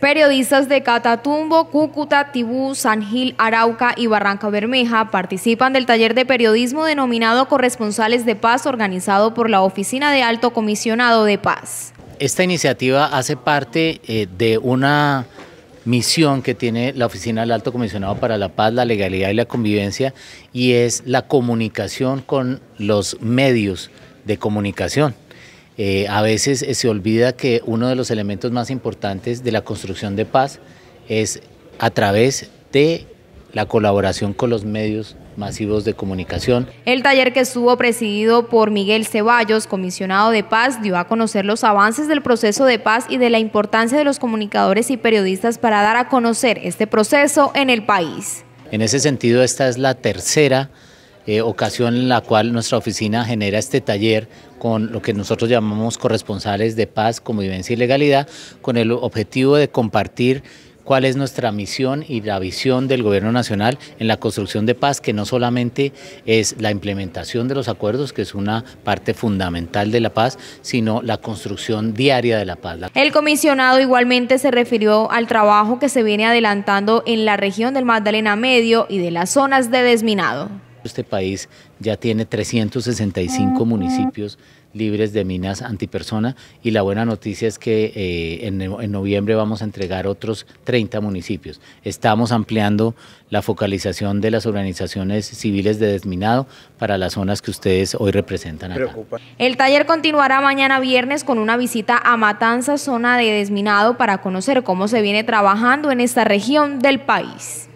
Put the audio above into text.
Periodistas de Catatumbo, Cúcuta, Tibú, San Gil, Arauca y Barranca Bermeja participan del taller de periodismo denominado Corresponsales de Paz organizado por la Oficina de Alto Comisionado de Paz. Esta iniciativa hace parte eh, de una misión que tiene la Oficina del Alto Comisionado para la Paz, la Legalidad y la Convivencia y es la comunicación con los medios de comunicación. Eh, a veces eh, se olvida que uno de los elementos más importantes de la construcción de paz es a través de la colaboración con los medios masivos de comunicación. El taller que estuvo presidido por Miguel Ceballos, comisionado de paz, dio a conocer los avances del proceso de paz y de la importancia de los comunicadores y periodistas para dar a conocer este proceso en el país. En ese sentido, esta es la tercera eh, ocasión en la cual nuestra oficina genera este taller con lo que nosotros llamamos corresponsales de paz, convivencia y legalidad, con el objetivo de compartir cuál es nuestra misión y la visión del Gobierno Nacional en la construcción de paz, que no solamente es la implementación de los acuerdos, que es una parte fundamental de la paz, sino la construcción diaria de la paz. El comisionado igualmente se refirió al trabajo que se viene adelantando en la región del Magdalena Medio y de las zonas de desminado. Este país ya tiene 365 municipios libres de minas antipersona y la buena noticia es que eh, en, noviembre vamos a entregar otros 30 municipios. Estamos ampliando la focalización de las organizaciones civiles de desminado para las zonas que ustedes hoy representan acá. El taller continuará mañana viernes con una visita a Matanza, zona de desminado, para conocer cómo se viene trabajando en esta región del país.